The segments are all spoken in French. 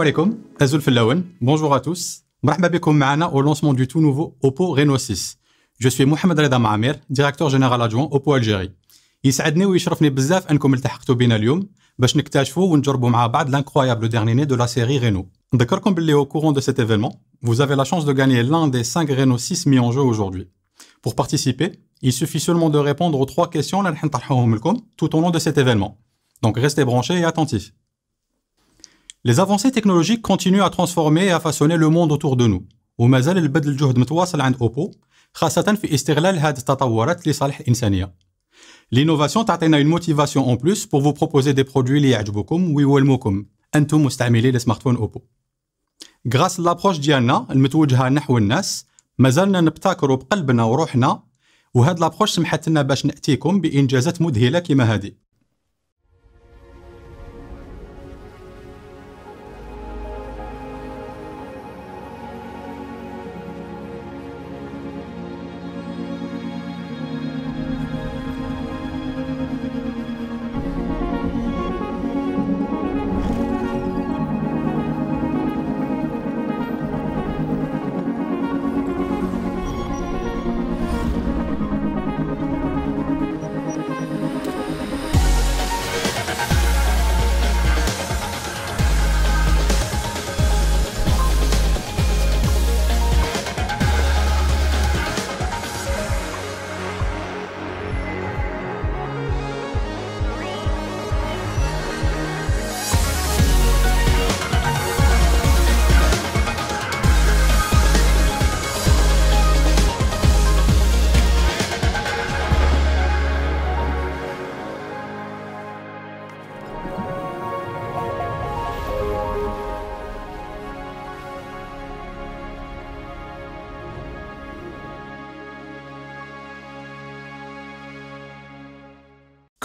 Assalamu alaikum, bonjour à tous. au lancement du tout nouveau Oppo Reno 6. Je suis Mohamed Reda Maamir, directeur général adjoint Oppo Algérie. يسعدني ويشرفني بزاف انكم التحقتوا بينا اليوم باش نكتشفوا un مع بعض l'incroyable dernier de la série Reno. نذكركم باللي au courant de cet événement, vous avez la chance de gagner l'un des 5 Reno 6 mis en jeu aujourd'hui. Pour participer, il suffit seulement de répondre aux trois questions tout au long de cet événement. Donc restez branchés et attentifs. Les avancées technologiques continuent à transformer et à façonner le monde autour de nous ومازال البذل الجهد متواصل عند اوبو خاصة في استغلال هذه التطورات لصالح الإنسانية L'innovation تعطينا une motivation en plus pour vous proposer des produits اللي يعجبوكم ويولموكم أنتم مستعملي السمارتفون اوبو غراس لابروش ديالنا المتوجهة نحو الناس مازالنا نبتكروا بقلبنا وروحنا وهاد لابروش سمحت لنا باش ناتيكم بانجازات مذهله كما هذه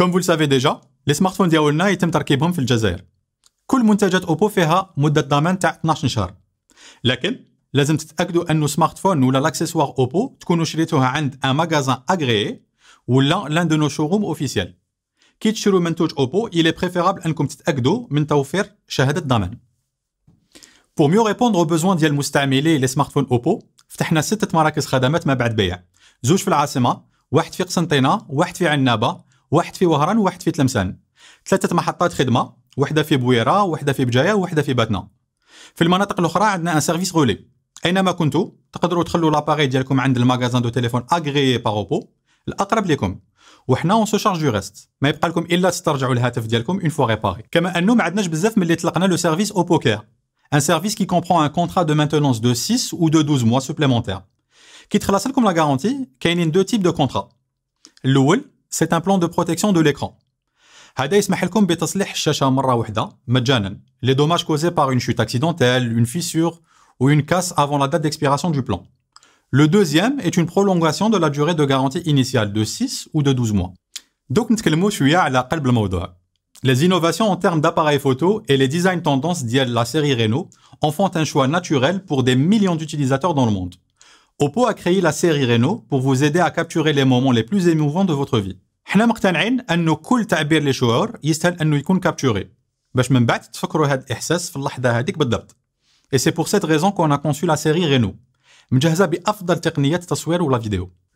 كوم فو سافي ديجا لي سمارتفون دياولنا يتم تركيبهم في الجزائر كل منتجات اوبو فيها مده ضمان تاع 12 شهر لكن لازم تتاكدوا انه سمارتفون ولا لاكسيسوار اوبو تكونوا شريتوها عند ان ماغازان اغريي ولا لان دو نو شوروم اوفيسيال كي تشرو منتوج اوبو الي بريفيرابل انكم تتاكدوا من توفير شهاده ضمان Pour mieux répondre aux besoins ديال المستعملين les smartphones Oppo, فتحنا ستة مراكز خدمات ما بعد بيع، زوج في العاصمة، واحد في قسنطينة، واحد في عنابة، واحد في وهران وواحد في تلمسان ثلاثه محطات خدمه واحده في بويره واحده في بجايه وواحده في باتنا في المناطق الاخرى عندنا ان سيرفيس غولي اينما كنتوا تقدروا تخلوا لاباري ديالكم عند الماغازان دو تيليفون اغري باغوبو الاقرب لكم وحنا اون سو شارجي ريست ما يبقى لكم الا تسترجعوا الهاتف ديالكم اون فوا ريباري كما انه ما عندناش بزاف ملي طلقنا لو سيرفيس او بوكير ان سيرفيس كي كومبرون ان كونترا دو مانتونونس دو 6 و دو 12 موا سوبليمونتير كي تخلص لكم لا غارونتي كاينين دو تيب دو كونطرا الاول c'est un plan de protection de l'écran. les dommages causés par une chute accidentelle, une fissure ou une casse avant la date d'expiration du plan. Le deuxième est une prolongation de la durée de garantie initiale de 6 ou de 12 mois. Les innovations en termes d'appareils photo et les designs tendances de la série Renault en font un choix naturel pour des millions d'utilisateurs dans le monde. Oppo a créé la série Renault pour vous aider à capturer les moments les plus émouvants de votre vie. حنا مقتنعين pour كل تعبير qu'on a انه يكون série باش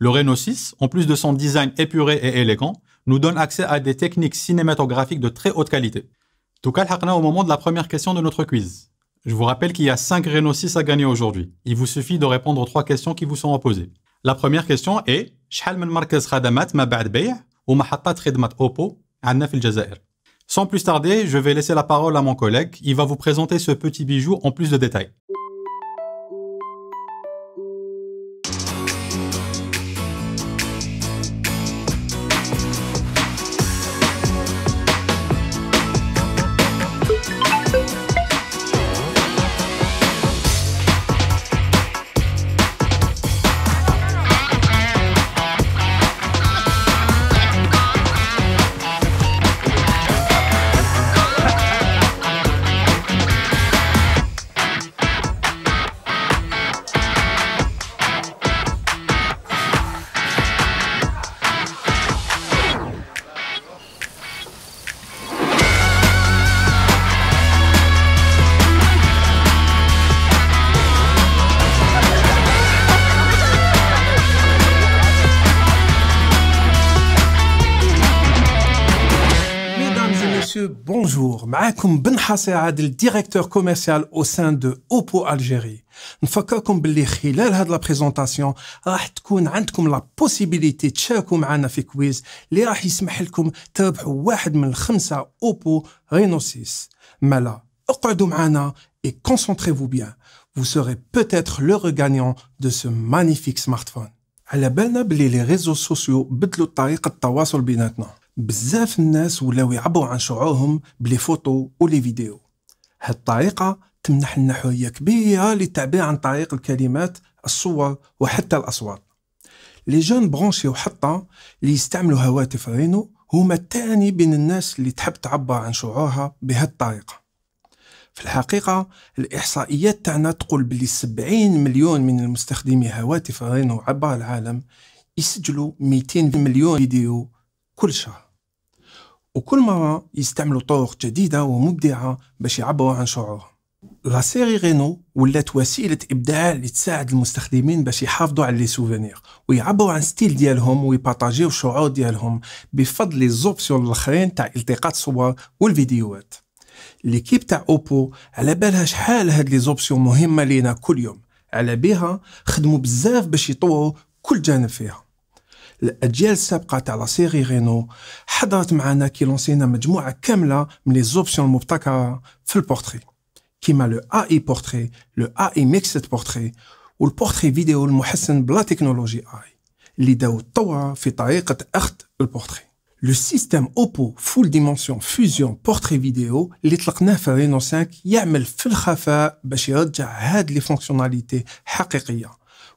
Le Reno 6, en plus de son design épuré et élégant, nous donne accès à des techniques cinématographiques de très haute qualité. Tout cas, au moment de la première question de notre quiz. Je vous rappelle qu'il y a 5 Reno 6 à gagner aujourd'hui. Il vous suffit de répondre aux 3 questions qui vous sont posées. La première question est « Shal ma ba'd bay' ومحطات خدمة أوبو عندنا في الجزائر. Sans plus tarder, je vais laisser la parole à mon collègue. Il va vous présenter ce petit bijou en plus de détails. معاكم بن حسي عادل ديريكتور كوميرسيال او سان دو اوبو الجيري نفكركم باللي خلال هاد لا بريزونطاسيون راح تكون عندكم لا بوسيبيليتي تشاركوا معنا في كويز راح et concentrez-vous bien. Vous serez peut-être le gagnant de ce magnifique smartphone. بزاف الناس ولاو يعبروا عن شعورهم بلي فوتو ولي فيديو هاد الطريقة تمنح لنا حرية كبيرة للتعبير عن طريق الكلمات الصور وحتى الأصوات لي جون برونشي وحتى اللي يستعملوا هواتف رينو هما تاني بين الناس اللي تحب تعبر عن شعورها بهاد الطريقة في الحقيقة الإحصائيات تاعنا تقول بلي سبعين مليون من المستخدمي هواتف رينو عبر العالم يسجلوا ميتين مليون فيديو كل شهر وكل مرة يستعملوا طرق جديدة ومبدعة باش يعبروا عن شعورهم لا سيري رينو ولات وسيلة إبداع اللي تساعد المستخدمين باش يحافظوا على لي سوفينير ويعبروا عن ستيل ديالهم ويبارطاجيو الشعور ديالهم بفضل لي زوبسيون الآخرين تاع التقاط الصور والفيديوهات ليكيب تاع أوبو على بالها شحال هاد لي زوبسيون مهمة لينا كل يوم على بيها خدموا بزاف باش يطوروا كل جانب فيها La dernière sortie de la série Reno a présenté avec nous une gamme complète d'options innovantes dans le portrait. comme le AI portrait, le AI mixed portrait ou le portrait vidéo amélioré par la technologie AI, ils ont évolué dans la manière de prendre le portrait. Le système Oppo full dimension fusion portrait vidéo que nous avons lancé dans le Reno 5 travaille en coulisses pour rendre ces fonctionnalités réelles.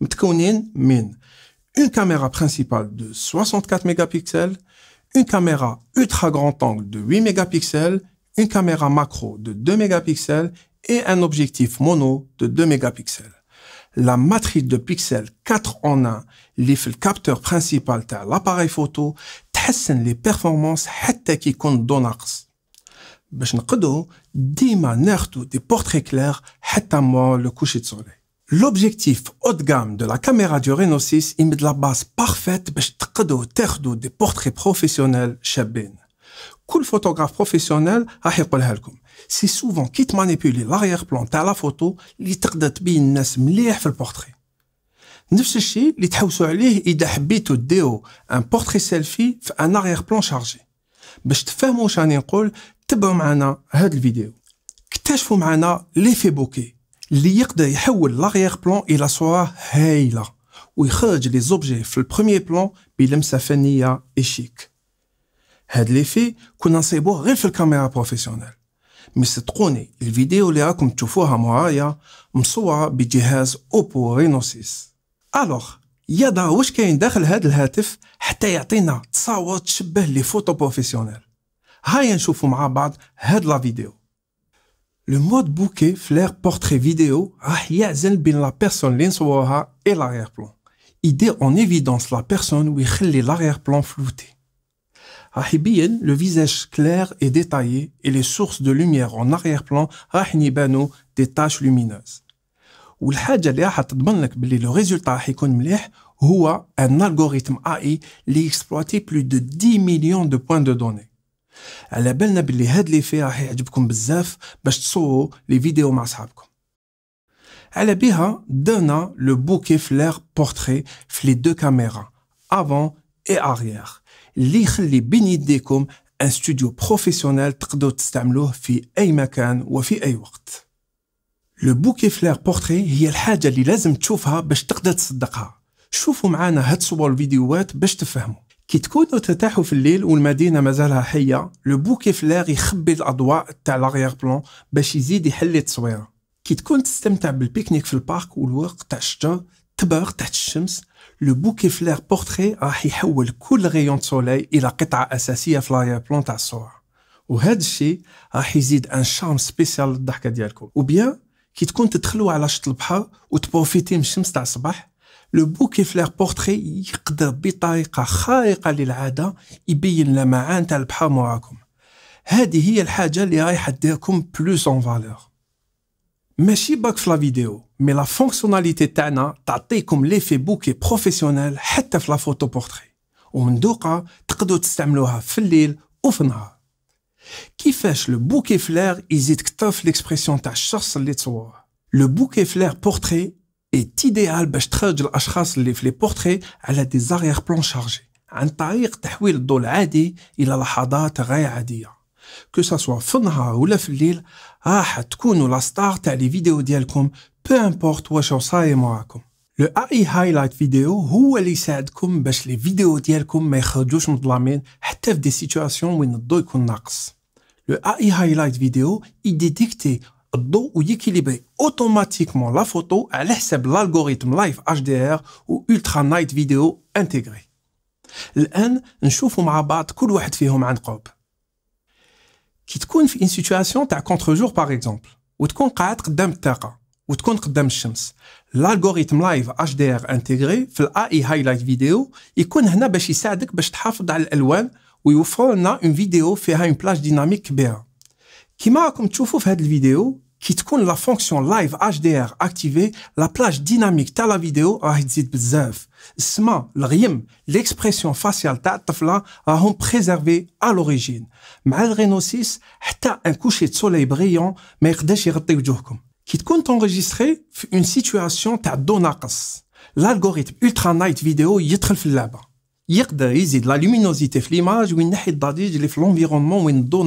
متكونين من une caméra principale de 64 mégapixels, une caméra ultra grand angle de 8 mégapixels, une caméra macro de 2 mégapixels et un objectif mono de 2 mégapixels. La matrice de pixels 4 en 1, les le capteur principal de l'appareil photo, تحسن les performances حتى qui يكون دون باش نقدروا ديما ناخدو des portraits clairs حتى coucher le coucher de soleil. L'objectif haut de gamme de la caméra du Renault 6 est de la base parfaite pour vous des portraits professionnels chabine. Cool photographe professionnel, ah, c'est souvent qui te manipule l'arrière-plan de la photo qui te fait bien le portrait. Nous ce qui te fait bien le déo, un portrait selfie dans un arrière-plan chargé. Pour te faire comprendre, tu peux me suivre cette vidéo. Qu'est-ce que tu l'effet bokeh اللي يقدر يحول لاغيير بلون الى صوره هايله ويخرج لي زوبجي في البروميير بلون بلمسه فنيه اشيك هاد ليفي كنا نصيبوه غير في الكاميرا بروفيسيونيل مي صدقوني الفيديو اللي راكم تشوفوها معايا مصوره بجهاز اوبو رينو 6 الوغ يدا واش كاين داخل هاد الهاتف حتى يعطينا تصاور تشبه لي فوتو بروفيسيونيل هيا نشوفوا مع بعض هاد لا فيديو le mode bouquet flair portrait vidéo a ah, zen bin la personne l'insouaha et l'arrière-plan. Idée en évidence la personne où il l'arrière-plan flouté. A ah, le visage clair et détaillé et les sources de lumière en arrière-plan a ah, hnibano des taches lumineuses. Ou l'hadja li le résultat a hikon un algorithme AI exploité plus de 10 millions de points de données. على بالنا باللي هاد لي في راح يعجبكم بزاف باش تصوروا لي فيديو مع صحابكم على بها درنا لو بوكي فلير بورتري في لي دو كاميرا افون اي اريير اللي يخلي بين يديكم ان ستوديو بروفيسيونيل تقدروا تستعملوه في اي مكان وفي اي وقت لو بوكي فلير بورتري هي الحاجه اللي لازم تشوفها باش تقدر تصدقها شوفوا معنا هاد صور الفيديوهات باش تفهموا كي تكونوا ترتاحوا في الليل والمدينه مازالها حيه لو بوكي فلير يخبي الاضواء تاع لاغيير بلون باش يزيد يحلي التصويره كي تكون تستمتع بالبيكنيك في البارك والورق تاع الشجر تبرغ تحت الشمس لو بوكي فلير بورتري راح يحول كل غيون سولاي الى قطعه اساسيه في لاغيير بلون تاع الصوره وهذا الشيء راح يزيد ان شارم سبيسيال للضحكه ديالكم وبيان كي تكون تدخلوا على شط البحر وتبروفيتي من الشمس تاع الصباح لو بوكي فلير بورتري يقدر بطريقه خارقه للعاده يبين لمعان تاع البحر موراكم هذه هي الحاجه اللي رايحه ديركم بلوس اون فالور ماشي باك في لا فيديو مي لا فونكسيوناليتي تاعنا تعطيكم ليفي بوكي بروفيسيونيل حتى في لا فوتو بورتري ومندوقه تقدروا تستعملوها في الليل وفي النهار كيفاش لو بوكي فلير يزيد كتر في ليكسبرسيون تاع الشخص اللي تصوره لو بوكي فلير بورتري est idéal باش تخرج الاشخاص اللي في لي بورتري على دي زاريير بلون شارجي عن طريق تحويل الضوء العادي الى لحظات غير عاديه كو سوا في النهار ولا في الليل راح تكونوا لا ستار تاع لي فيديو ديالكم بو امبورت واش صاير معاكم لو اي هايلايت فيديو هو اللي يساعدكم باش لي فيديو ديالكم ما يخرجوش مظلمين حتى في دي سيتوياسيون وين الضوء يكون ناقص لو اي هايلايت فيديو يديتيكتي الضوء يكيليبري اوتوماتيكمون لا فوتو على حساب الالغوريثم لايف اتش دي ار و الترا نايت فيديو انتيغري الان نشوفوا مع بعض كل واحد فيهم عن قرب كي تكون في ان سيتوياسيون تاع كونتر جور باغ اكزومبل وتكون قاعد قدام الطاقه وتكون قدام الشمس الالغوريثم لايف اتش دي ار انتيغري في الاي هايلايت فيديو يكون هنا باش يساعدك باش تحافظ على الالوان ويوفر لنا اون فيديو فيها اون بلاج ديناميك كبيره كيما راكم تشوفوا في هذا الفيديو Qu'il la fonction live HDR activée, la plage dynamique de la vidéo a préservée. l'expression faciale de la vidéo à l'origine. Malgré le renosis un coucher de soleil brillant, mais il ne faut pas le faire. Qu'il te compte enregistrer une situation de la L'algorithme Ultra Night Video a été Il a la luminosité de l'image et l'environnement de la vidéo.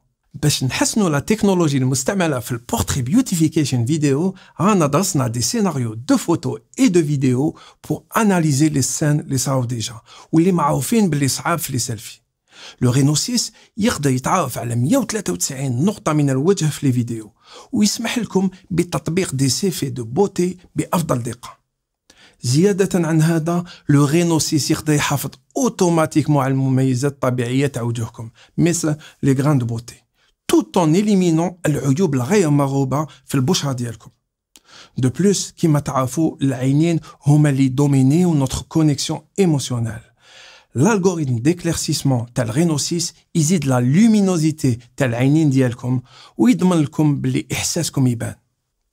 باش نحسنوا لا تكنولوجي المستعمله في البورتري بيوتيفيكيشن فيديو رانا درسنا دي سيناريو دو فوتو اي دو فيديو بور اناليزي لي سين لي صراو ديجا واللي معروفين باللي صعاب في لي سيلفي لو رينو 6 يقدر يتعرف على 193 نقطة من الوجه في لي فيديو ويسمح لكم بتطبيق دي سيفي دو بوتي بأفضل دقة زيادة عن هذا لو رينو 6 يقدر يحافظ اوتوماتيكمون على المميزات الطبيعية تاع وجهكم مثل لي غراند بوتي tout en éliminant l'audio de la raie marouba, fil bouchard, De plus, qui m'a tafou, l'ainine, hum, elle est dominée ou notre connexion émotionnelle. L'algorithme d'éclaircissement, tel rénocis, iside la luminosité, tel aainine, dièlkom, ou il demande l'hum, bel, il sèche, comme il ben.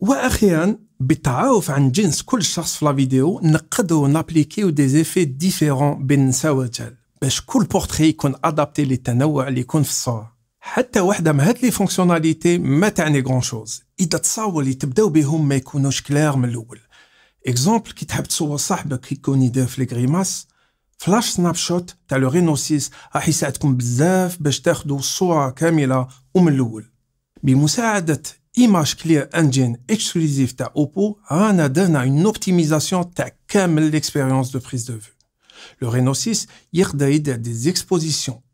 Et, à l'avril, bi tafou, an, j'inscule, chasse, fil la vidéo, n'padao, n'appliquez, ou des effets différents, ben, n'sao, t'sèl, bèche, coule portrait, qu'on adapte, l'étanoua, l'éconfessor. حتى وحده من هاد لي فونكسيوناليتي ما تعني غون شوز اذا تصاور اللي تبداو بهم ما يكونوش كلير من الاول اكزومبل كي تحب تصور صاحبك يكون يدير في غريماس فلاش سناب شوت تاع لو رينوسيس راح يساعدكم بزاف باش تاخذوا الصوره كامله ومن الاول بمساعده ايماج كلير انجين اكسكلوزيف تاع اوبو رانا درنا اون اوبتيميزاسيون تاع كامل ليكسبيريونس دو بريز دو فو لو رينوسيس يقدر يدير دي زيكسبوزيسيون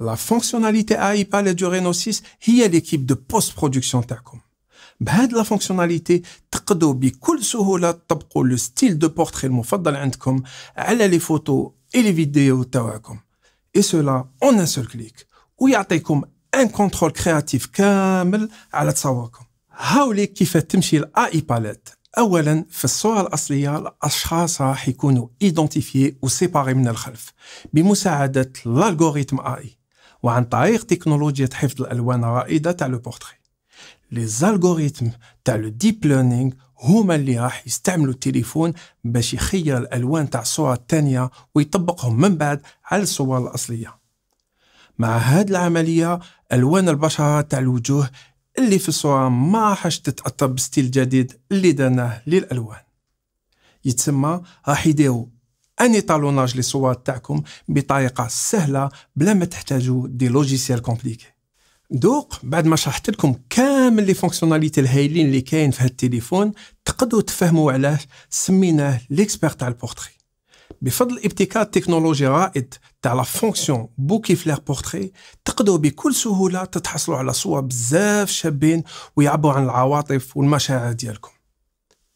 لا فونكسيوناليتي اي باليت دو رينو 6 هي ليكيب دو بوست برودكسيون تاعكم بهاد لا فونكسيوناليتي تقدروا بكل سهوله تطبقوا لو ستيل دو بورتري المفضل عندكم على لي فوتو اي لي فيديو تاعكم اي سولا اون ان سول كليك ويعطيكم ان كونترول كرياتيف كامل على تصوركم هاولي كيف تمشي الاي باليت اولا في الصوره الاصليه الاشخاص راح يكونوا ايدونتيفيي وسيباري من الخلف بمساعده الالغوريتم اي وعن طريق تكنولوجيا حفظ الألوان الرائدة تاع لو بورتري لي زالغوريتم تاع لو ديب ليرنينغ هما اللي راح يستعملوا التليفون باش يخير الألوان تاع الصورة الثانية ويطبقهم من بعد على الصور الأصلية مع هاد العملية ألوان البشرة تاع الوجوه اللي في الصورة ما راحش تتأثر بستيل جديد اللي درناه للألوان يتسمى راح يديروا انيتالوناج لي صور تاعكم بطريقه سهله بلا ما تحتاجوا دي لوجيسيال كومبليكي دوق بعد ما شرحت لكم كامل لي فونكسيوناليتي الهايلين اللي كاين في هاد التليفون تقدروا تفهموا علاش سميناه ليكسبير تاع البورتري بفضل ابتكار تكنولوجي رائد تاع لا فونكسيون بوكي فلير بورتري تقدروا بكل سهوله تتحصلوا على صور بزاف شابين ويعبروا عن العواطف والمشاعر ديالكم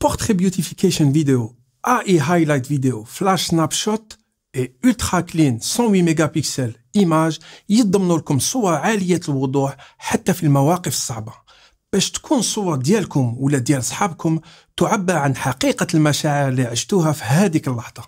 بورتري بيوتيفيكيشن فيديو AI Highlight Video Flash Snapshot et Ultra Clean 108 ميجابيكسل إيماج يضمنوا لكم صور عالية الوضوح حتى في المواقف الصعبة باش تكون صور ديالكم ولا ديال صحابكم تعبر عن حقيقة المشاعر اللي عشتوها في هذيك اللحظة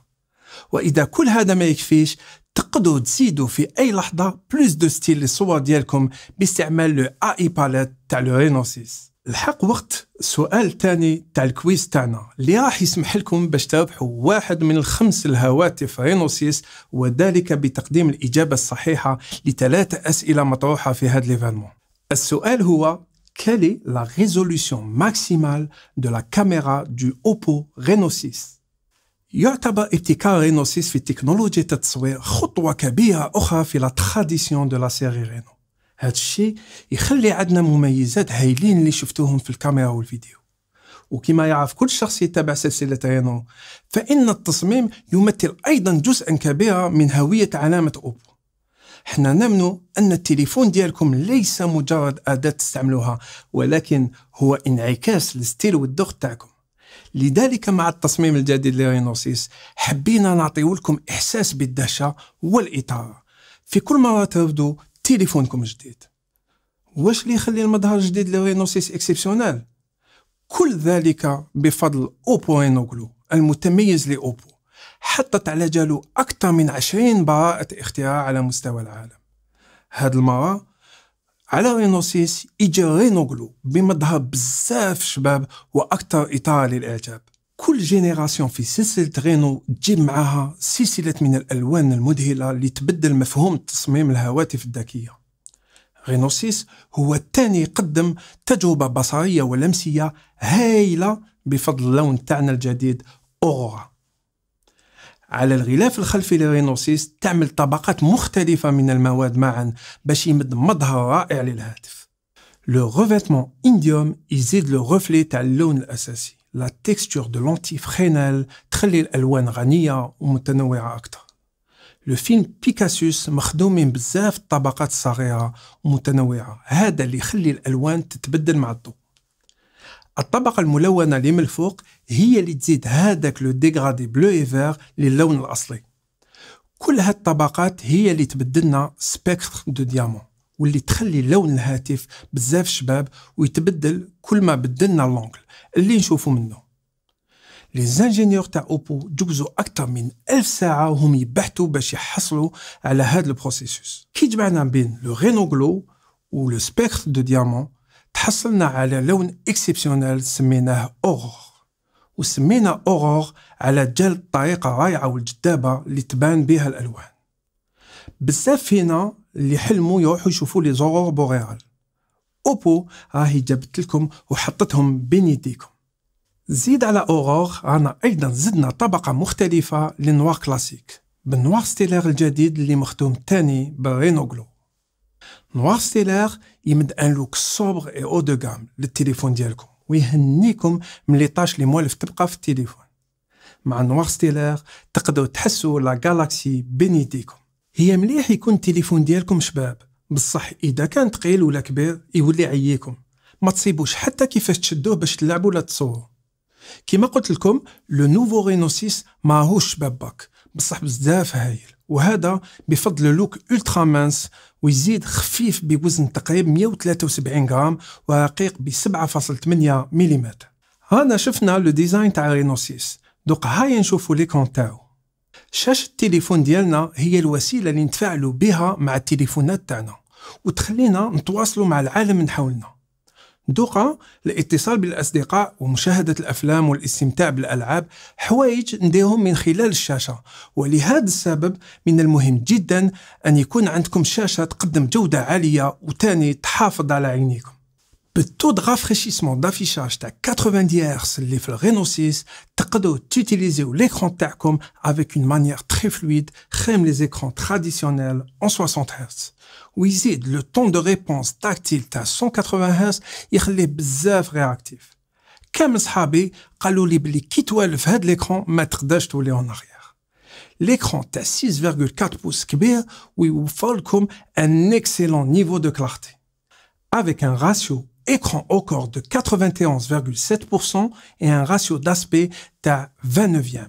وإذا كل هذا ما يكفيش تقدروا تزيدوا في أي لحظة بلوس دو ستيل للصور ديالكم باستعمال لو AI باليت تاع لو رينوسيس الحق وقت السؤال الثاني تاع الكويز تاعنا اللي راح يسمح لكم باش تربحوا واحد من الخمس الهواتف رينوسيس وذلك بتقديم الإجابة الصحيحة لثلاثة أسئلة مطروحة في هذا ليفالمون السؤال هو quelle est la résolution maximale de la caméra du Oppo Reno 6 يعتبر ابتكار رينو 6 في تكنولوجيا التصوير خطوة كبيرة أخرى في لا تراديسيون دو لا سيري رينو هذا الشيء يخلي عندنا مميزات هايلين اللي شفتوهم في الكاميرا والفيديو وكما يعرف كل شخص يتابع سلسلة رينو فإن التصميم يمثل أيضا جزءا كبيرا من هوية علامة أوبو حنا نمنو أن التليفون ديالكم ليس مجرد أداة تستعملوها ولكن هو انعكاس للستيل والذوق تاعكم لذلك مع التصميم الجديد لرينوسيس حبينا نعطيولكم لكم إحساس بالدهشة والإثارة في كل مرة تبدو تليفونكم جديد واش اللي يخلي المظهر الجديد لرينوسيس اكسيبسيونال كل ذلك بفضل اوبو رينوغلو المتميز لاوبو حطت على جالو أكثر من عشرين براءة اختراع على مستوى العالم هاد المرة على رينوسيس إجا رينوغلو بمظهر بزاف شباب وأكثر إثارة للإعجاب كل جينيراسيون في سلسله رينو تجيب معها سلسله من الالوان المذهله اللي تبدل مفهوم تصميم الهواتف الذكيه رينو 6 هو الثاني يقدم تجربه بصريه ولمسيه هائله بفضل اللون تاعنا الجديد اورا على الغلاف الخلفي لرينو 6 تعمل طبقات مختلفه من المواد معا باش يمد مظهر رائع للهاتف لو ريفيتمون انديوم يزيد لو غوفلي تاع اللون الاساسي لا تكستور دو لونتي فرينيل تخلي الالوان غنيه ومتنوعه اكثر لو فيلم بيكاسوس مخدومين بزاف الطبقات الصغيره ومتنوعه هذا اللي يخلي الالوان تتبدل مع الضوء الطبقة الملونة اللي من الفوق هي اللي تزيد هذاك لو ديغرادي بلو ايفر للون الأصلي كل هاد الطبقات هي اللي تبدلنا سبيكتر دو ديامون واللي تخلي لون الهاتف بزاف شباب ويتبدل كل ما بدلنا لونكل اللي نشوفو منه لي زانجينيور تاع اوبو جبزوا اكثر من ألف ساعه وهم يبحثوا باش يحصلوا على هذا البروسيسوس كي جمعنا بين لو و لو سبيكتر دو ديامون تحصلنا على لون اكسيبسيونيل سميناه اورور وسمينا اورور على جال الطريقه الرائعه والجذابه اللي تبان بها الالوان بزاف فينا اللي حلموا يروحوا يشوفوا لي زورور بوريال اوبو راهي جابت لكم وحطتهم بين يديكم زيد على اورور رانا ايضا زدنا طبقه مختلفه للنوار كلاسيك بالنوار ستيلار الجديد اللي مختوم تاني بالرينوغلو نوار ستيلار يمد ان لوك سوبر اي او دو غام للتليفون ديالكم ويهنيكم من لي طاش لي موالف تبقى في التليفون مع نوار ستيلار تقدروا تحسوا لا جالاكسي بين يديكم هي مليح يكون التليفون ديالكم شباب بصح اذا كان ثقيل ولا كبير يولي عييكم ما تصيبوش حتى كيفاش تشدوه باش تلعبوا ولا تصوروا كما قلت لكم لو نوفو رينوسيس ماهوش شباب باك بصح بزاف هايل وهذا بفضل لوك الترا مانس ويزيد خفيف بوزن تقريبا 173 غرام ورقيق ب 7.8 ملم هنا شفنا لو ديزاين تاع رينوسيس دوك دوق هاي نشوفوا لي كونتاو شاشة التليفون ديالنا هي الوسيلة اللي نتفاعلوا بها مع التليفونات تاعنا وتخلينا نتواصلوا مع العالم من حولنا دوقا الاتصال بالأصدقاء ومشاهدة الأفلام والاستمتاع بالألعاب حوايج نديرهم من خلال الشاشة ولهذا السبب من المهم جدا أن يكون عندكم شاشة تقدم جودة عالية وتاني تحافظ على عينيكم Le taux de rafraîchissement d'affichage à 90 Hz les Reno 6 تقدروا ou l'écran تاعكم avec une manière très fluide comme les écrans traditionnels en 60 Hz. Wizid, le temps de réponse tactile à 180 Hz est bzaf réactif. كامل صحابي قالوا لي بلي كي l'écran mettre تقدرش تولي en arrière. L'écran à 6,4 pouces kbir ou un excellent niveau de clarté. Avec un ratio écran au corps de 91,7% et un ratio d'aspect à 29e,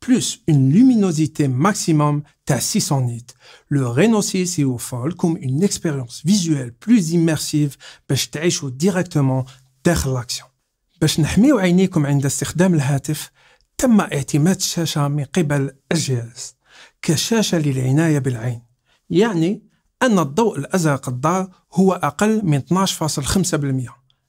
plus une luminosité maximum à 600 nits. Le Reno 6 est au fol comme une expérience visuelle plus immersive باش تعيشوا directement داخل l'action. باش نحميو عينيكم عند استخدام الهاتف تم اعتماد الشاشة من قبل الجهاز كشاشة للعناية بالعين يعني أن الضوء الأزرق الضار هو أقل من 12.5%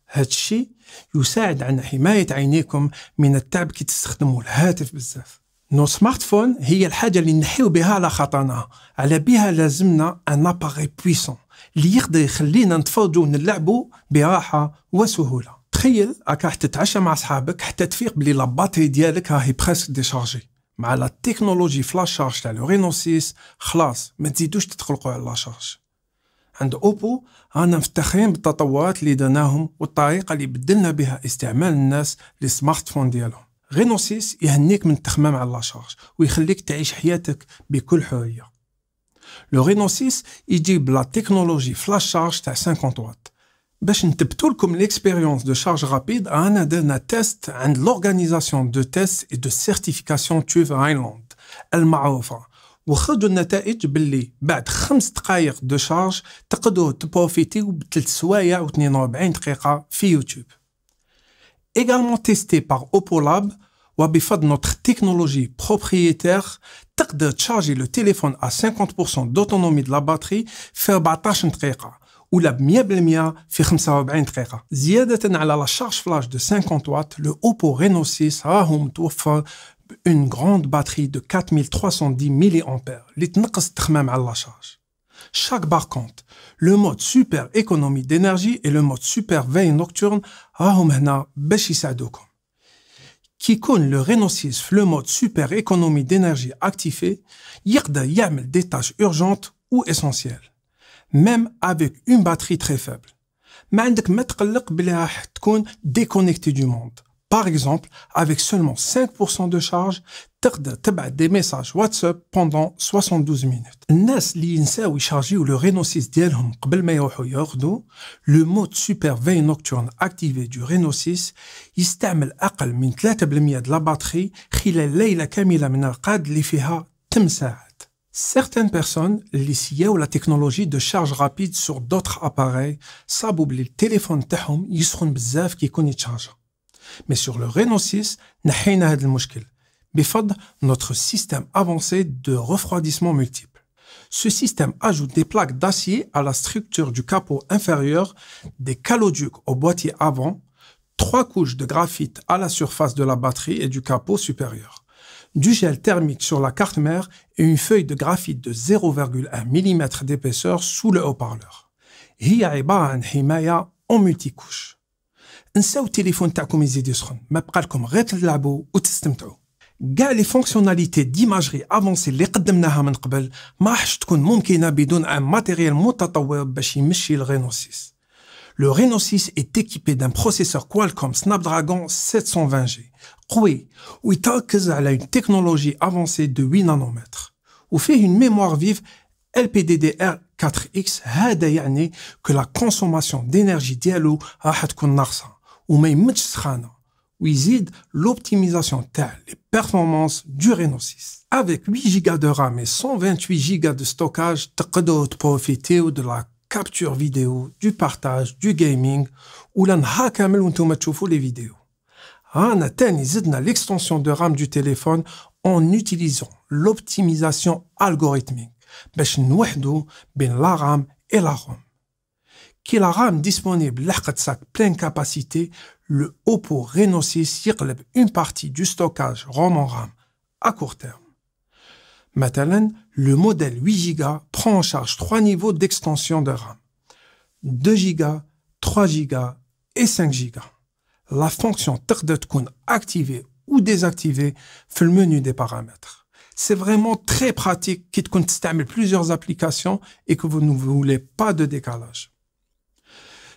هذا الشيء يساعد على حماية عينيكم من التعب كي تستخدموا الهاتف بزاف نو سمارت فون هي الحاجة اللي نحيو بها على خطرنا على بها لازمنا ان أباري بويسون اللي يقدر يخلينا نتفرجوا ونلعبوا براحة وسهولة تخيل راك راح تتعشى مع صحابك حتى تفيق بلي لاباتري ديالك راهي بريسك ديشارجي مع لا تكنولوجي في شارج تاع لو رينو 6 خلاص ما تزيدوش تتقلقوا على لاشارج عند اوبو رانا مفتخرين بالتطورات اللي درناهم والطريقه اللي بدلنا بها استعمال الناس للسمارت فون ديالهم رينو 6 يهنيك من التخمام على لاشارج ويخليك تعيش حياتك بكل حريه لو رينو 6 يجيب لا تكنولوجي فلاش شارج تاع 50 واط Pour vous montrer l'expérience de charge rapide, nous avons fait un test à l'Organisation de tests et de certifications tuve à l'Inde, le MAOFA, et les résultats sont les suivants. Après 5 secondes de charge, vous pouvez profiter de 32 ou 42 minutes sur YouTube. Également testé par OPPO Lab, et grâce notre technologie propriétaire, vous pouvez charger votre téléphone à 50% d'autonomie de la batterie en 15 minutes ou la bmye blmye, fich msa wab an trekra. ala la charge flash de 50 watts, le Oppo Reno 6 a une grande batterie de 4310 mAh, l'it n'kost kremem ala charge. Chaque barquante, le mode super économie d'énergie et le mode super veille nocturne a hum hena beshisadokum. Kikon le Reno 6 le mode super économie d'énergie activé, ykda yamel des tâches urgentes ou essentielles même avec une batterie très faible. ما عندك ما تقلق déconnecté du monde. Par exemple, avec seulement 5% de charge, تقدر تبعت des messages WhatsApp pendant 72 minutes. الناس اللي ينساو يشارجيو le reno 6 ديالهم قبل ما يروحوا le mode Super سوبر Nocturne activé du reno 6 يستعمل اقل من 3% د لا باتري خلال ليله كامله من الرقاد اللي فيها 8 ساعات. Certaines personnes les ou la technologie de charge rapide sur d'autres appareils, ça le téléphone تاعهم يسخن بزاف كي يكون charge. Mais sur le Renault 6, نحينا هذا المشكل بفضل notre système avancé de refroidissement multiple. Ce système ajoute des plaques d'acier à la structure du capot inférieur, des caloducs au boîtier avant, trois couches de graphite à la surface de la batterie et du capot supérieur du gel thermique sur la carte mère et une feuille de graphite de 0,1 mm d'épaisseur sous le haut-parleur. Himaya en multicouche. Un seul téléphone ta comme comme labo ou Gal les fonctionnalités d'imagerie avancées les qu'demna ha men qbel ma hach tkoun moumkina a un matériel mutatawwa bach yemchi le 6. Le Reno 6 est équipé d'un processeur Qualcomm Snapdragon 720G. Oui, ويتركز a une technologie avancée de 8 nanomètres. Ou fait une mémoire vive LPDDR4X 3 e, que la consommation d'énergie ديالو à تكون ou même يمدش سخانة l'optimisation telle les performances du Reno 6. Avec 8 Go de RAM et 128 Go de stockage, تقدروا profiter de la capture vidéo, du partage, du gaming, ou l'anha kamel ou les vidéos. Rana ah, zidna l'extension de RAM du téléphone en utilisant l'optimisation algorithmique, باش ben la RAM et la ROM. Qui la RAM disponible لحقت pleine capacité, le Oppo Reno 6 une partie du stockage ROM en RAM à court terme. Maintenant, le modèle 8 Go prend en charge trois niveaux d'extension de RAM. 2 Go, 3 Go et 5 Go. La fonction تقدر activée ou désactivée fait le menu des paramètres. C'est vraiment très pratique qui te plusieurs applications et que vous ne voulez pas de décalage.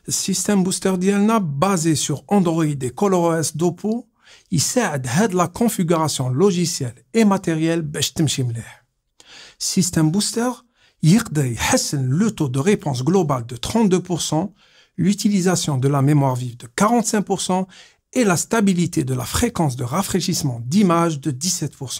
Le système booster DLNA, basé sur Android et ColorOS Dopo il s'aide à la configuration logicielle et matérielle pour que tu puisses Le système booster a été le taux de réponse global de 32%, l'utilisation de la mémoire vive de 45% et la stabilité de la fréquence de rafraîchissement d'image de 17%. Pour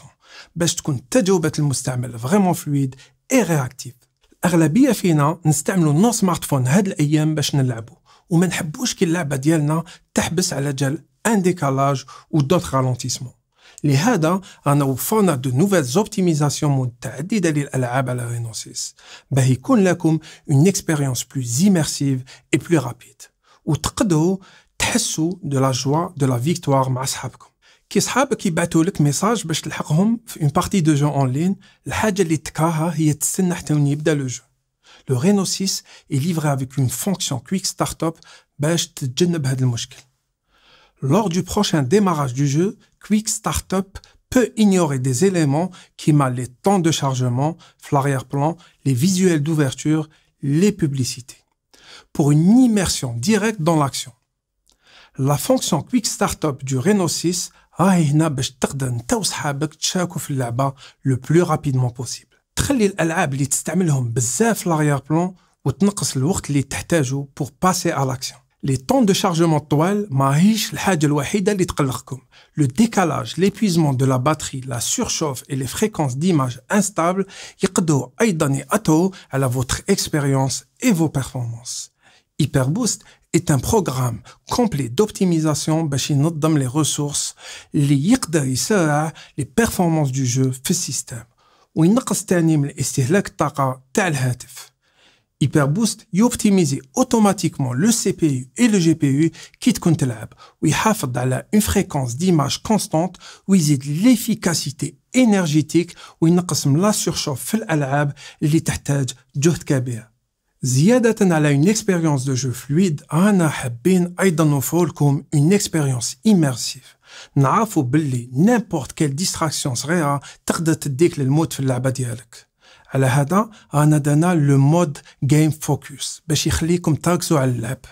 que tu puisses vraiment fluide et réactif. L'agglomération est de faire notre smartphone pour que tu puisses faire un live. Et je ne sais pas ala tu un décalage ou d'autres ralentissements. Pour cela, nous avons créé de nouvelles optimisations pour les jeux sur le Réno 6. Ce sera pour vous une expérience plus immersive et plus rapide. Ou vous pourrez ressentir de la joie de la victoire avec vos amis. Les amis qui vous ont message pour les attirer une partie de gens en ligne, ce qui les intéresse, c'est de les attendre le jeu. Le Réno est livré avec une fonction Quick Startup pour éviter ce problème. Lors du prochain démarrage du jeu, Quick Startup peut ignorer des éléments qui mal les temps de chargement, l'arrière-plan, les visuels d'ouverture, les publicités, pour une immersion directe dans l'action. La fonction Quick Startup du Renault 6 هنا le plus rapidement possible. تشاركوا في اللعبه لو plan pour passer à l'action les temps de chargement de toile, le décalage, l'épuisement de la batterie, la surchauffe et les fréquences d'image instables, à votre expérience et vos performances. Hyperboost est un programme complet d'optimisation dans les ressources, les les performances du jeu, le système. ou الطاقة Hyperboost optimise automatiquement le CPU et le GPU te تكون تلعب a على une fréquence d'image constante ويزيد l'efficacité énergétique et من la surchauffe في الألعاب اللي تحتاج جهد كبير زيادة على une expérience de jeu fluide أنا حابين أيضا نوفر لكم une expérience immersive نعرفوا باللي n'importe quelle distraction صغيرة تقدر تديك للموت في اللعبة ديالك à la haada, d'ana, le mode game focus, bah, ch'il clique comme tags ou à l'app.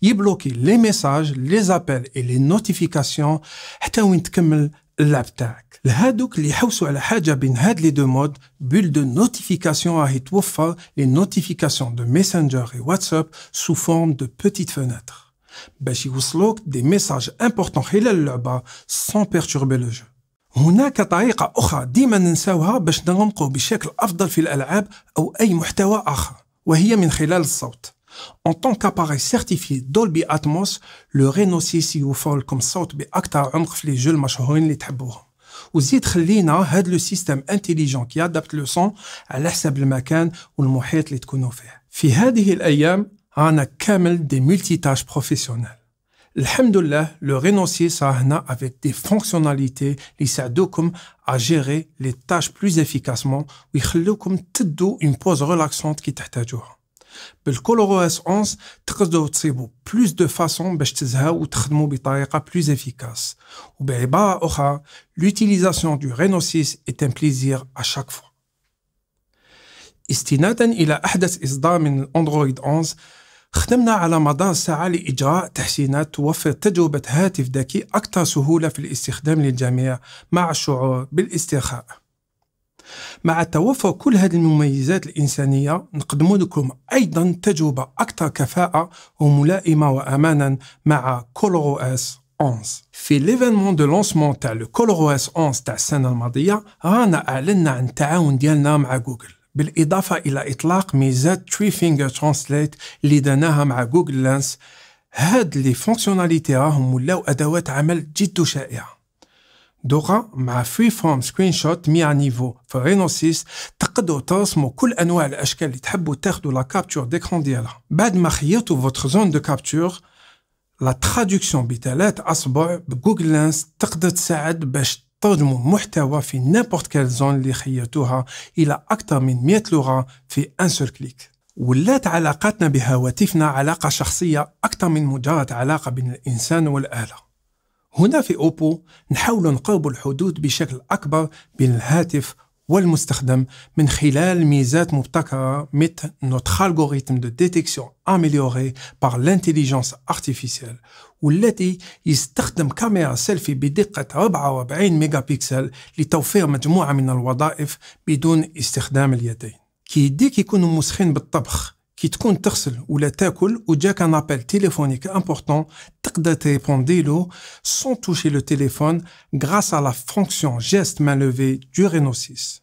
les messages, les appels et les notifications, et t'a ouint comme l'app tag. Le haad, donc, les hausses ou à la haja, ben, haad les deux modes, bulles de notifications à hitwifle, les notifications de messenger et whatsapp, sous forme de petites fenêtres. Bah, ch'il des messages importants, hélallah, bah, sans perturber le jeu. هناك طريقة أخرى ديما ننساوها باش نرمقوا بشكل أفضل في الألعاب أو أي محتوى آخر وهي من خلال الصوت En tant qu'appareil certifié Dolby Atmos, le Reno 6 يوفر لكم صوت بأكثر عمق في لي جو المشهورين اللي تحبوهم وزيد خلينا هاد لو سيستم انتيليجون كي ادابت لو سون على حسب المكان والمحيط اللي تكونوا فيه في هذه الايام رانا كامل دي ملتي تاش بروفيسيونيل Alhamdulillah, le Rénoncier Sahna avec des fonctionnalités qui s'aident à gérer les tâches plus efficacement et qui تدوا une pause relaxante qui تحتاجوها. le ColorOS 11 تقدروا تصيبوا بلوس دو فاسون باش تزهاو وتخدموا بطريقه بلوس افيكاس وبعباره اخرى l'utilisation du Reno 6 est un plaisir à chaque fois. استنادا الى احدث اصدار من اندرويد 11 خدمنا على مدار ساعة لإجراء تحسينات توفر تجربة هاتف ذكي أكثر سهولة في الاستخدام للجميع مع الشعور بالاسترخاء. مع توفر كل هذه المميزات الإنسانية نقدم لكم أيضا تجربة أكثر كفاءة وملائمة وأمانا مع كولورو اس 11 في ليفينمون دو لونسمون تاع لو كولورو اس 11 تاع السنة الماضية رانا أعلنا عن التعاون ديالنا مع جوجل بالإضافة إلى إطلاق ميزات تري فينجر ترانسليت اللي داناها مع جوجل لانس هاد لي فونكسيوناليتي راهم ولاو أدوات عمل جد شائعة دوغا مع فري فورم سكرين شوت مي نيفو في رينو تقدو تقدروا ترسموا كل انواع الاشكال اللي تحبوا تاخذوا لا كابتشور ديكرون ديالها بعد ما خيرتو فوتر زون دو كابتشور لا تراديكسيون بثلاث اصبع بجوجل لانس تقدر تساعد باش ترجموا محتوى في نيمبورت كال زون اللي خيرتوها إلى أكثر من 100 لغة في ان سول كليك ولات علاقاتنا بهواتفنا علاقة شخصية أكثر من مجرد علاقة بين الإنسان والآلة هنا في أوبو نحاول نقرب الحدود بشكل أكبر بين الهاتف والمستخدم من خلال ميزات مبتكرة مثل notre algorithme de détection amélioré par l'intelligence artificielle والتي يستخدم كاميرا سيلفي بدقة 44 ميجا بيكسل لتوفير مجموعة من الوظائف بدون استخدام اليدين كي يديك يكونوا مسخين بالطبخ Qu'il te contacte ou ou un appel téléphonique important, tu peux répondre sans toucher le téléphone grâce à la fonction geste main levée du RENOCIS.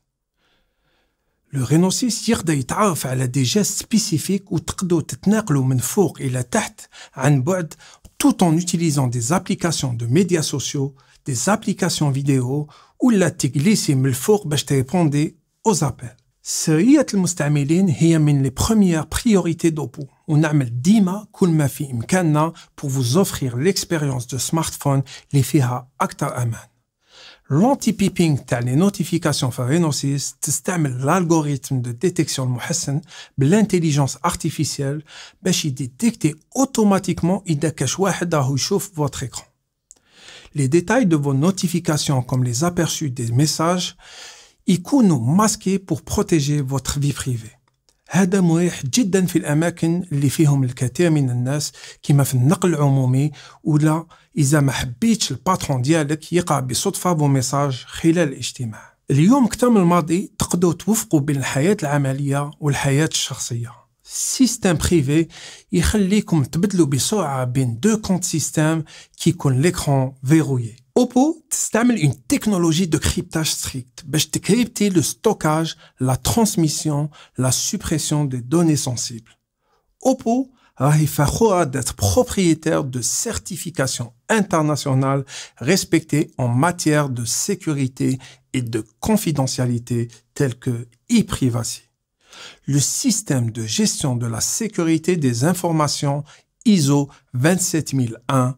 Le RENOCIS ira y des gestes spécifiques ou tu peux tenir le four et la tout en utilisant des applications de médias sociaux, des applications vidéo ou la tiglise et le four pour répondre aux appels. Seuil des le est hiermiennent les premières priorités d'OPPO. On a mis dix mois, ma fille pour vous offrir l'expérience de smartphone les fera amen. L'anti-peeping, notifications les notifications 6 l'algorithme de détection de l'intelligence artificielle, pour détecter automatiquement une cachoue de qui chauffe votre écran. Les détails de vos notifications, comme les aperçus des messages. يكونوا ماسكي بور بروتيجي فوتر في بريفي هذا مريح جدا في الاماكن اللي فيهم الكثير من الناس كما في النقل العمومي ولا اذا ما حبيتش الباترون ديالك يقع بصدفه بميساج خلال الاجتماع اليوم كتر من الماضي تقدروا توفقوا بين الحياه العمليه والحياه الشخصيه سيستم بريفي يخليكم تبدلوا بسرعه بين دو كونت سيستم كيكون ليكرون فيرويي Oppo تستعمل une technologie de cryptage strict de تكريبتي le stockage, la transmission, la suppression des données sensibles. Oppo fait croire d'être propriétaire de certifications internationales respectées en matière de sécurité et de confidentialité telles que e-privacy. Le système de gestion de la sécurité des informations ISO 27001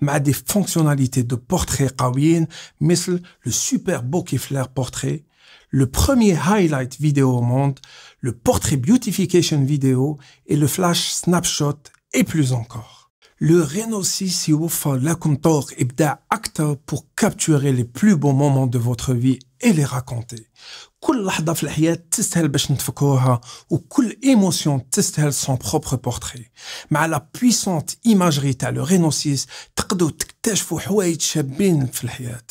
mais à des fonctionnalités de portrait kawin, مثل le super bokeh flare portrait, le premier highlight vidéo au monde, le portrait beautification vidéo et le flash snapshot et plus encore. Le Reno 6 offre la contour pour capturer les plus beaux moments de votre vie et les raconter. كل لحظه في الحياه تستاهل باش نتفكروها وكل ايموسيون تستاهل سون بروبر بورتري مع لا بويسونت ايماجري تاع لو رينوسيس تقدروا تكتشفوا حوايج شابين في الحياه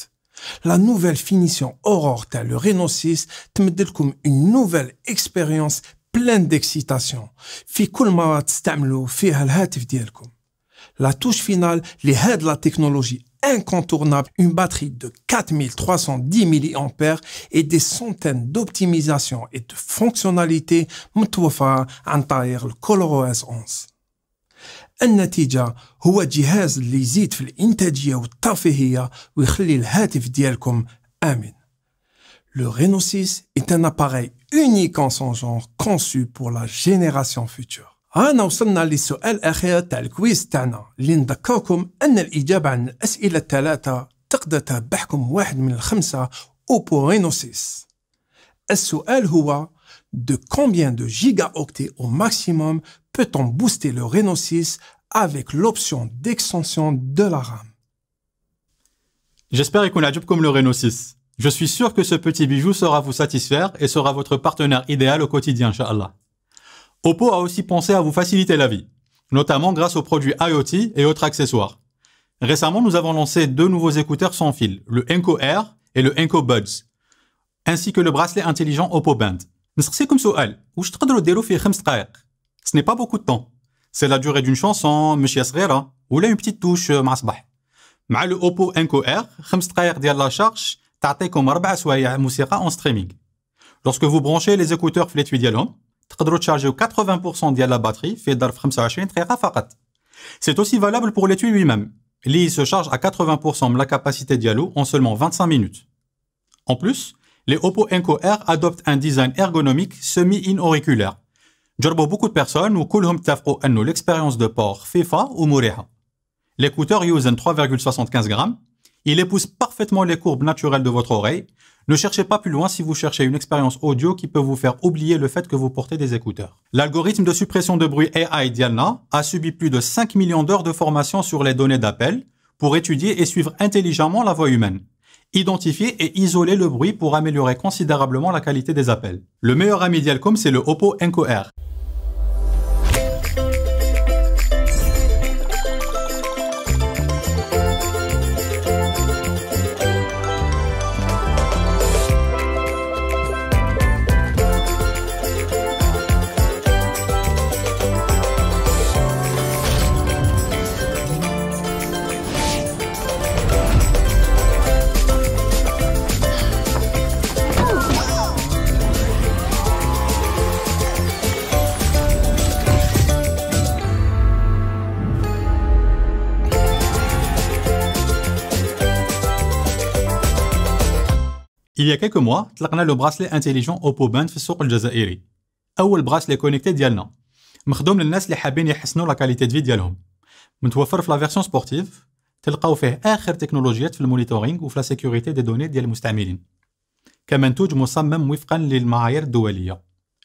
لا نوفيل فينيسيون اورور تاع لو رينوسيس تمد لكم اون نوفيل اكسبيريونس بلان ديكسيتاسيون في كل مره تستعملوا فيها الهاتف ديالكم لا توش فينال لهاد لا تكنولوجي incontournable, une batterie de 4310 mAh et des centaines d'optimisations et de fonctionnalités متوفرة en ColorOS 11 هو جهاز Le Reno 6 est un appareil unique en son genre conçu pour la génération future. هانا وصلنا للسؤال الأخير تاع الكويز تاعنا اللي نذكركم أن الإجابة عن الأسئلة الثلاثة تقدر تربحكم واحد من الخمسة أو بورينوسيس السؤال هو de combien de gigaoctets au maximum peut-on booster le Reno 6 avec l'option d'extension de la RAM J'espère qu'on a comme le Reno 6. Je suis sûr que ce petit bijou saura vous satisfaire et sera votre partenaire idéal au quotidien, Inch'Allah. Oppo a aussi pensé à vous faciliter la vie, notamment grâce aux produits IoT et autres accessoires. Récemment, nous avons lancé deux nouveaux écouteurs sans fil, le Enco Air et le Enco Buds, ainsi que le bracelet intelligent Oppo Band. comme Ce n'est pas beaucoup de temps. C'est la durée d'une chanson, ou là une petite touche مع euh, bah. le Oppo ENCO-R, 5 دقائق ديال la charge سوايع تقدروا au 80% ديال la batterie في 25 C'est aussi valable pour l'étui lui-même. L'i se charge à 80% de la capacité dialo en seulement 25 minutes. En plus, les Oppo Enco R adoptent un design ergonomique semi-inauriculaire. جربوا beaucoup de personnes ou كلهم hum l'expérience de port FIFA ou مريحة. L'écouteur Yuzen 3,75 grammes, il épouse parfaitement les courbes naturelles de votre oreille, ne cherchez pas plus loin si vous cherchez une expérience audio qui peut vous faire oublier le fait que vous portez des écouteurs. L'algorithme de suppression de bruit AI Diana a subi plus de 5 millions d'heures de formation sur les données d'appel pour étudier et suivre intelligemment la voix humaine. Identifier et isoler le bruit pour améliorer considérablement la qualité des appels. Le meilleur ami d'Ialcom, c'est le Oppo Enco Il y a quelques mois, on a lancé le bracelet intelligent Oppo Band sur le marché algérien. Au premier bracelet connecté de nous. Fait pour les gens qui veulent améliorer leur qualité de vie. Disponible en la version sportive, vous trouvez les dernières pour le monitoring et la sécurité des données des utilisateurs. Il est également conçu conformément les normes internationales.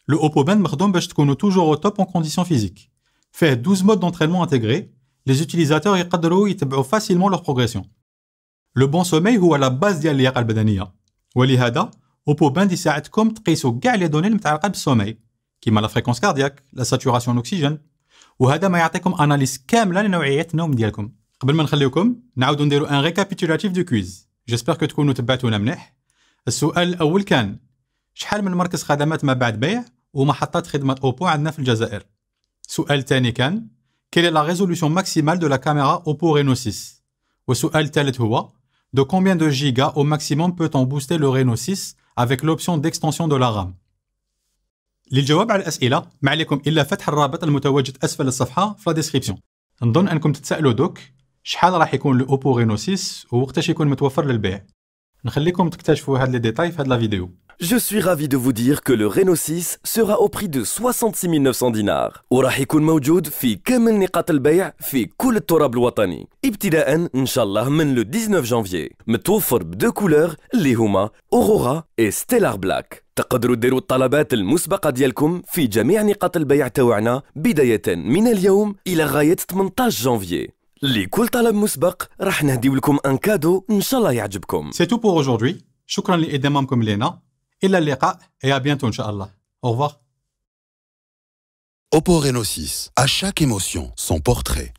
Le Oppo Band est fait pour toujours au top en condition physique. Il y a 12 modes d'entraînement intégrés, les utilisateurs peuvent suivre facilement leur progression. Le bon sommeil est à la base de la corporelle. ولهذا اوبو باند يساعدكم تقيسوا كاع لي دوني المتعلقه بالسومي كيما لا فريكونس كاردياك لا ساتوراسيون اوكسيجين وهذا ما يعطيكم اناليز كامله لنوعيه النوم ديالكم قبل ما نخليكم نعاودو نديرو ان ريكابيتولاتيف دو كويز جيسبر كو تكونوا تبعتونا مليح السؤال الاول كان شحال من مركز خدمات ما بعد بيع ومحطات خدمه اوبو عندنا في الجزائر السؤال الثاني كان كيل لا ريزولوشن ماكسيمال دو لا كاميرا اوبو رينو 6 والسؤال الثالث هو de combien de gigas au maximum peut-on booster le Reno 6 avec l'option d'extension de la RAM للجواب على الأسئلة ما عليكم إلا فتح الرابط المتواجد أسفل الصفحة في الديسكريبسيون نظن أنكم تتسألوا دوك شحال راح يكون الأوبو رينو 6 ووقتاش يكون متوفر للبيع نخليكم تكتشفوا هاد لي ديتاي في هاد لا فيديو Je suis ravi de vous dire que le Renault 6 sera au prix de 66 900 دينار وراح يكون موجود في كامل نقاط البيع في كل التراب الوطني ابتداء ان شاء الله من لو 19 جانفي متوفر بدو كولور اللي هما اورورا اي ستيلار بلاك تقدروا ديروا الطلبات المسبقة ديالكم في جميع نقاط البيع تاوعنا بداية من اليوم إلى غاية 18 جانفيي لكل طلب مسبق راح نهديو لكم ان كادو ان شاء الله يعجبكم سي تو بور اجوردي شكرا لإدمامكم لنا. Il إلى اللقاء et à bientôt Inch'Allah. Au revoir. Oppo à chaque émotion, son portrait.